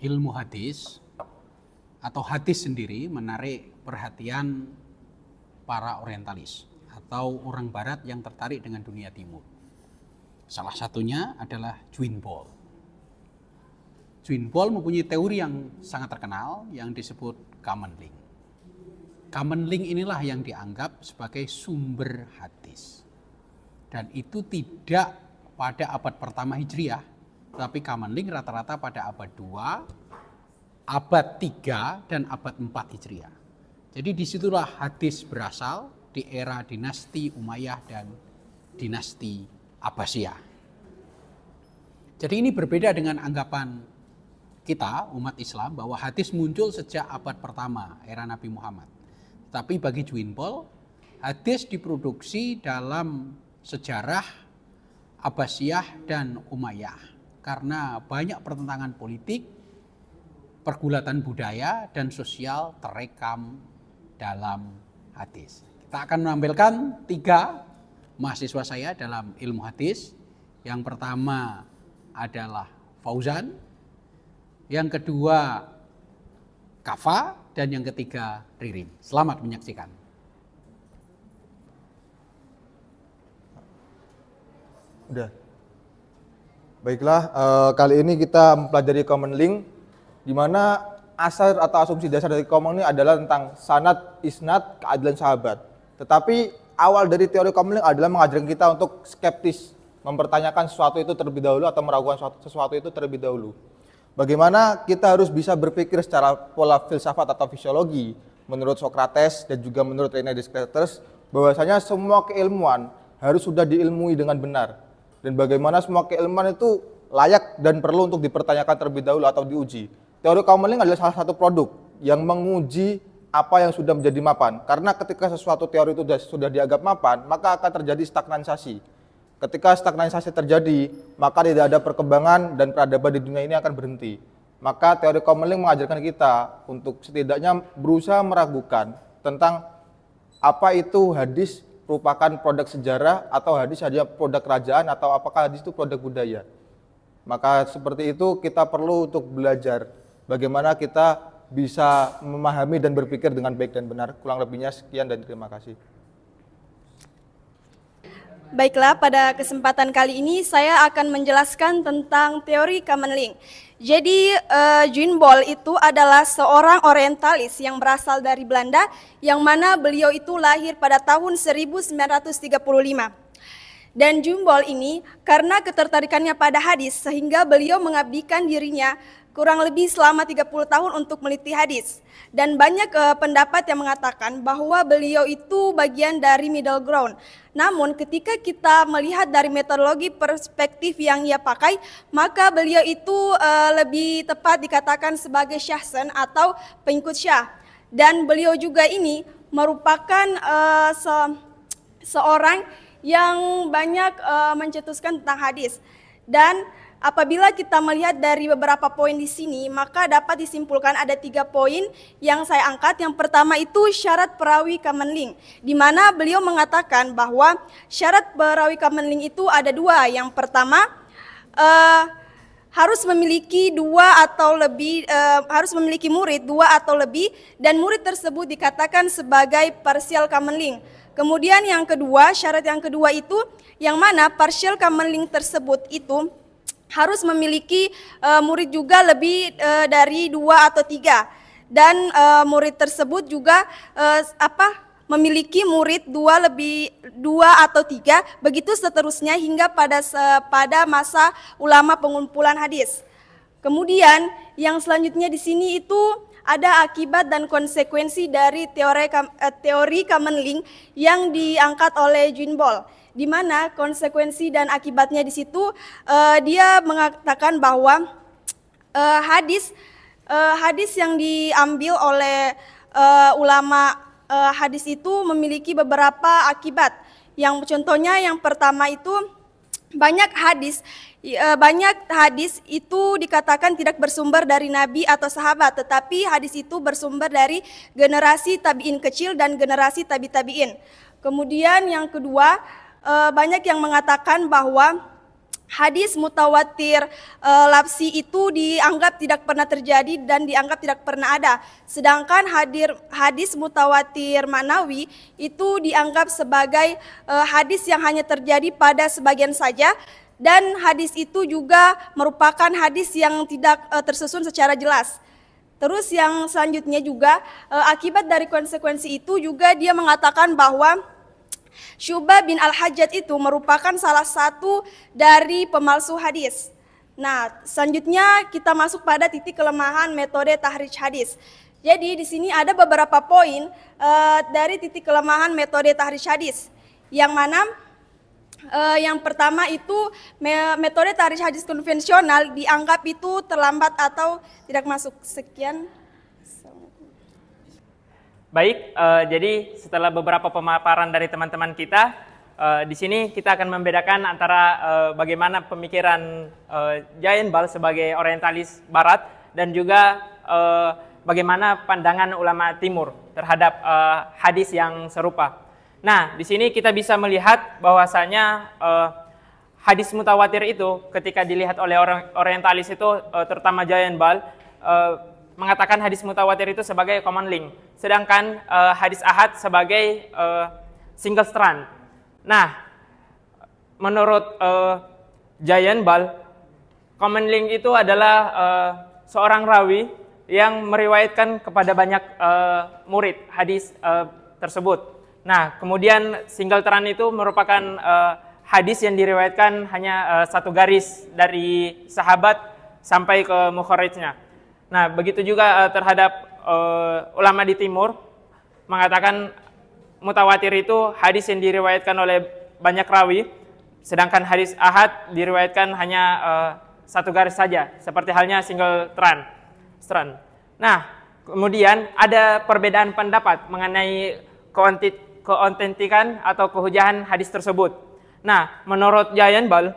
ilmu hadis atau hadis sendiri menarik perhatian para orientalis atau orang barat yang tertarik dengan dunia timur. Salah satunya adalah Twin Ball. Twin Ball mempunyai teori yang sangat terkenal yang disebut common link. Common link inilah yang dianggap sebagai sumber hadis. Dan itu tidak pada abad pertama Hijriah, tapi Common Link rata-rata pada abad 2, abad 3, dan abad 4 Hijriah. Jadi disitulah hadis berasal di era dinasti Umayyah dan dinasti Abbasiyah. Jadi ini berbeda dengan anggapan kita umat Islam bahwa hadis muncul sejak abad pertama era Nabi Muhammad. Tapi bagi Juinpol, hadis diproduksi dalam sejarah Abbasiyah dan Umayyah karena banyak pertentangan politik, pergulatan budaya dan sosial terekam dalam hadis. Kita akan menampilkan tiga mahasiswa saya dalam ilmu hadis. Yang pertama adalah Fauzan, yang kedua Kafa, dan yang ketiga Ririn. Selamat menyaksikan. Udah. Baiklah, uh, kali ini kita mempelajari common link, di mana asal atau asumsi dasar dari common link adalah tentang sanat, isnat, keadilan sahabat. Tetapi awal dari teori common link adalah mengajarkan kita untuk skeptis, mempertanyakan sesuatu itu terlebih dahulu atau meragukan sesuatu, itu terlebih dahulu. Bagaimana kita harus bisa berpikir secara pola filsafat atau fisiologi menurut Socrates dan juga menurut Rene Descartes bahwasanya semua keilmuan harus sudah diilmui dengan benar dan bagaimana semua keilmuan itu layak dan perlu untuk dipertanyakan terlebih dahulu atau diuji. Teori kaum Kaumeling adalah salah satu produk yang menguji apa yang sudah menjadi mapan. Karena ketika sesuatu teori itu sudah dianggap mapan, maka akan terjadi stagnansasi. Ketika stagnansasi terjadi, maka tidak ada perkembangan dan peradaban di dunia ini akan berhenti. Maka teori kaum Kaumeling mengajarkan kita untuk setidaknya berusaha meragukan tentang apa itu hadis merupakan produk sejarah atau hadis hanya produk kerajaan atau apakah hadis itu produk budaya. Maka seperti itu kita perlu untuk belajar bagaimana kita bisa memahami dan berpikir dengan baik dan benar. Kurang lebihnya sekian dan terima kasih. Baiklah, pada kesempatan kali ini saya akan menjelaskan tentang teori Common Link. Jadi uh, eh, Jean Bol itu adalah seorang orientalis yang berasal dari Belanda yang mana beliau itu lahir pada tahun 1935 dan Jumbol ini karena ketertarikannya pada hadis sehingga beliau mengabdikan dirinya kurang lebih selama 30 tahun untuk meliti hadis. Dan banyak uh, pendapat yang mengatakan bahwa beliau itu bagian dari middle ground. Namun ketika kita melihat dari metodologi perspektif yang ia pakai, maka beliau itu uh, lebih tepat dikatakan sebagai syahsen atau pengikut syah. Dan beliau juga ini merupakan uh, se seorang yang banyak uh, mencetuskan tentang hadis. Dan apabila kita melihat dari beberapa poin di sini, maka dapat disimpulkan ada tiga poin yang saya angkat. Yang pertama itu syarat perawi Kamenling, di mana beliau mengatakan bahwa syarat perawi Kamenling itu ada dua. Yang pertama, uh, harus memiliki dua atau lebih uh, harus memiliki murid dua atau lebih dan murid tersebut dikatakan sebagai parsial Kamenling Kemudian yang kedua, syarat yang kedua itu yang mana partial common link tersebut itu harus memiliki uh, murid juga lebih uh, dari dua atau tiga dan uh, murid tersebut juga uh, apa memiliki murid dua lebih dua atau tiga begitu seterusnya hingga pada pada masa ulama pengumpulan hadis. Kemudian yang selanjutnya di sini itu ada akibat dan konsekuensi dari teori, eh, teori common link yang diangkat oleh Jean Ball di mana konsekuensi dan akibatnya di situ uh, dia mengatakan bahwa uh, hadis uh, hadis yang diambil oleh uh, ulama uh, hadis itu memiliki beberapa akibat. Yang contohnya yang pertama itu banyak hadis Eh, banyak hadis itu dikatakan tidak bersumber dari nabi atau sahabat, tetapi hadis itu bersumber dari generasi tabiin kecil dan generasi tabi tabiin. Kemudian yang kedua, eh, banyak yang mengatakan bahwa hadis mutawatir e, lapsi itu dianggap tidak pernah terjadi dan dianggap tidak pernah ada. Sedangkan hadir hadis mutawatir manawi itu dianggap sebagai hadis yang hanya terjadi pada sebagian saja dan hadis itu juga merupakan hadis yang tidak e, tersusun secara jelas. Terus yang selanjutnya juga e, akibat dari konsekuensi itu juga dia mengatakan bahwa Syuba bin al Hajat itu merupakan salah satu dari pemalsu hadis. Nah, selanjutnya kita masuk pada titik kelemahan metode tahrij hadis. Jadi di sini ada beberapa poin e, dari titik kelemahan metode tahrij hadis yang mana uh, yang pertama itu metode tarikh hadis konvensional dianggap itu terlambat atau tidak masuk. Sekian. Baik, uh, jadi setelah beberapa pemaparan dari teman-teman kita, uh, di sini kita akan membedakan antara uh, bagaimana pemikiran uh, sebagai orientalis barat dan juga uh, bagaimana pandangan ulama timur terhadap uh, hadis yang serupa. Nah, di sini kita bisa melihat bahwasanya eh, hadis mutawatir itu ketika dilihat oleh orang orientalis itu eh, terutama Jayan Bal eh, mengatakan hadis mutawatir itu sebagai common link, sedangkan eh, hadis ahad sebagai eh, single strand. Nah, menurut uh, eh, Jayan Bal, common link itu adalah uh, seorang rawi yang meriwayatkan kepada banyak uh, murid hadis uh, tersebut. Nah, kemudian single teran itu merupakan uh, hadis yang diriwayatkan hanya uh, satu garis dari sahabat sampai ke mukharrijnya. Nah, begitu juga uh, terhadap uh, ulama di timur mengatakan mutawatir itu hadis yang diriwayatkan oleh banyak rawi, sedangkan hadis ahad diriwayatkan hanya uh, satu garis saja, seperti halnya single teran Nah, kemudian ada perbedaan pendapat mengenai kuantitas keautentikan atau kehujahan hadis tersebut. Nah, menurut Bal,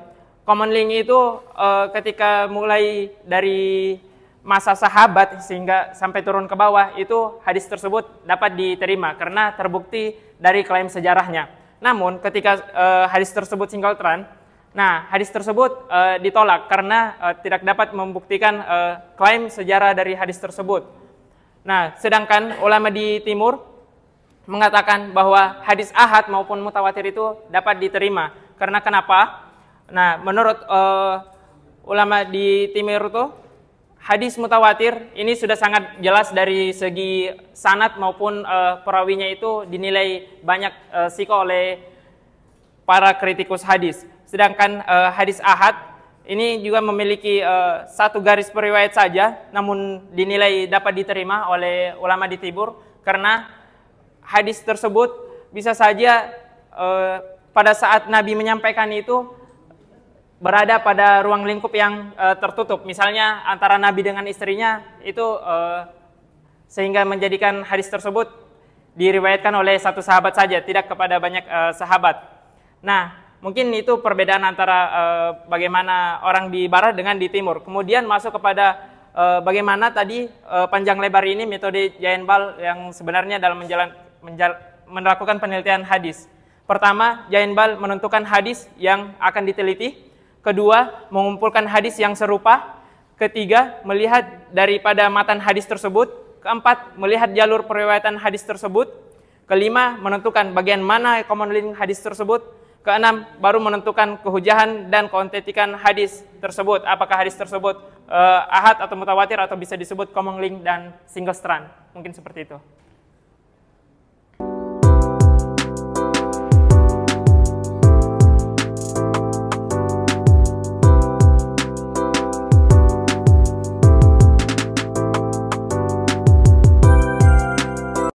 common link itu e, ketika mulai dari masa sahabat sehingga sampai turun ke bawah itu hadis tersebut dapat diterima karena terbukti dari klaim sejarahnya. Namun ketika e, hadis tersebut single trend, nah hadis tersebut e, ditolak karena e, tidak dapat membuktikan e, klaim sejarah dari hadis tersebut. Nah, sedangkan ulama di timur mengatakan bahwa hadis ahad maupun mutawatir itu dapat diterima. Karena kenapa? Nah, menurut uh, ulama di Timur itu hadis mutawatir ini sudah sangat jelas dari segi sanat maupun uh, perawinya itu dinilai banyak uh, siko oleh para kritikus hadis. Sedangkan uh, hadis ahad ini juga memiliki uh, satu garis periwayat saja, namun dinilai dapat diterima oleh ulama di timur karena hadis tersebut bisa saja eh, pada saat Nabi menyampaikan itu berada pada ruang lingkup yang eh, tertutup. Misalnya antara nabi dengan istrinya itu eh, sehingga menjadikan hadis tersebut diriwayatkan oleh satu sahabat saja, tidak kepada banyak eh, sahabat. Nah, mungkin itu perbedaan antara bagaimana orang di barat dengan di timur. Kemudian masuk kepada bagaimana tadi panjang lebar ini metode Jainbal yang sebenarnya dalam menjalankan melakukan penelitian hadis. Pertama, Jainbal menentukan hadis yang akan diteliti. Kedua, mengumpulkan hadis yang serupa. Ketiga, melihat daripada matan hadis tersebut. Keempat, melihat jalur periwayatan hadis tersebut. Kelima, menentukan bagian mana common link hadis tersebut. Keenam, baru menentukan kehujahan dan keontetikan hadis tersebut. Apakah hadis tersebut uh, ahad atau mutawatir atau bisa disebut common link dan single strand. Mungkin seperti itu.